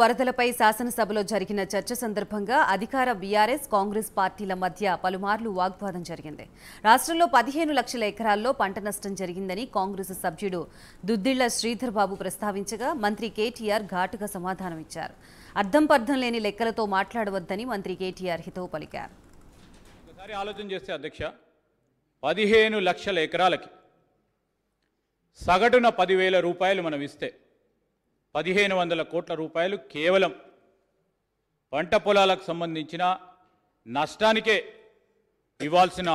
వరదలపై శాసనసభలో జరిగిన చర్చ సందర్భంగా అధికార బీఆర్ఎస్ కాంగ్రెస్ పార్టీల మధ్య పలుమార్లు వాగ్వాదం జరిగింది రాష్ట్రంలో పదిహేను లక్షల ఎకరాల్లో పంట నష్టం జరిగిందని కాంగ్రెస్ సభ్యుడు దుద్దిళ్ల శ్రీధర్ బాబు ప్రస్తావించగా మంత్రి కేటీఆర్ ఘాటుగా సమాధానమిచ్చారు అర్థం పర్థం లేని లెక్కలతో మాట్లాడవద్దని మంత్రి కేటీఆర్ హితవు పలికారు ఆలోచన చేస్తే అధ్యక్ష పదిహేను లక్షల ఎకరాలకి సగటున పదివేల రూపాయలు మనం ఇస్తే పదిహేను వందల కోట్ల రూపాయలు కేవలం పంట పొలాలకు సంబంధించిన నష్టానికే ఇవ్వాల్సిన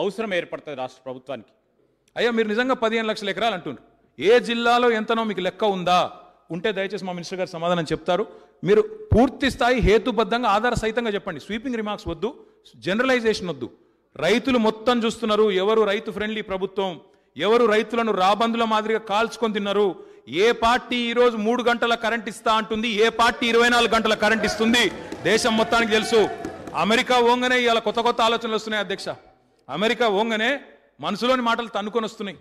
అవసరం ఏర్పడుతుంది రాష్ట్ర ప్రభుత్వానికి అయ్యా మీరు నిజంగా పదిహేను లక్షల ఎకరాలు అంటున్నారు ఏ జిల్లాలో ఎంతనో మీకు లెక్క ఉందా ఉంటే దయచేసి మా మినిస్టర్ గారు సమాధానం చెప్తారు మీరు పూర్తి స్థాయి హేతుబద్ధంగా ఆధార సహితంగా చెప్పండి స్వీపింగ్ రిమార్క్స్ వద్దు జనరలైజేషన్ వద్దు రైతులు మొత్తం చూస్తున్నారు ఎవరు రైతు ఫ్రెండ్లీ ప్రభుత్వం ఎవరు రైతులను రాబందుల మాదిరిగా కాల్చుకొని తిన్నారు ఏ పార్టీ ఈరోజు మూడు గంటల కరెంట్ ఇస్తా అంటుంది ఏ పార్టీ ఇరవై నాలుగు గంటల కరెంట్ ఇస్తుంది దేశం మొత్తానికి తెలుసు అమెరికా ఓంగనే ఇవాళ కొత్త కొత్త ఆలోచనలు వస్తున్నాయి అధ్యక్ష అమెరికా ఓంగనే మనసులోని మాటలు తన్నుకొని వస్తున్నాయి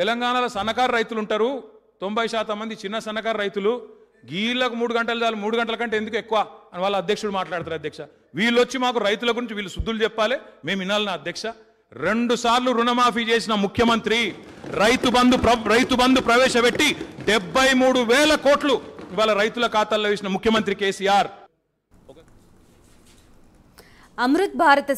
తెలంగాణలో సన్నకారు రైతులు ఉంటారు తొంభై శాతం మంది చిన్న సన్నకారు రైతులు గీళ్ళకు మూడు గంటలు చాలు మూడు గంటల కంటే ఎందుకు ఎక్కువ అని వాళ్ళ అధ్యక్షుడు మాట్లాడతారు అధ్యక్ష వీళ్ళు వచ్చి మాకు రైతుల గురించి వీళ్ళు శుద్ధులు చెప్పాలి మేము వినాలి నా అధ్యక్ష రెండు సార్లు రుణమాఫీ చేసిన ముఖ్యమంత్రి రైతు బంధు రైతు బంధు ప్రవేశపెట్టి డెబ్బై మూడు వేల కోట్లు ఇవాళ రైతుల ఖాతాల్లో వేసిన ముఖ్యమంత్రి కేసీఆర్ అమృత్ భారత్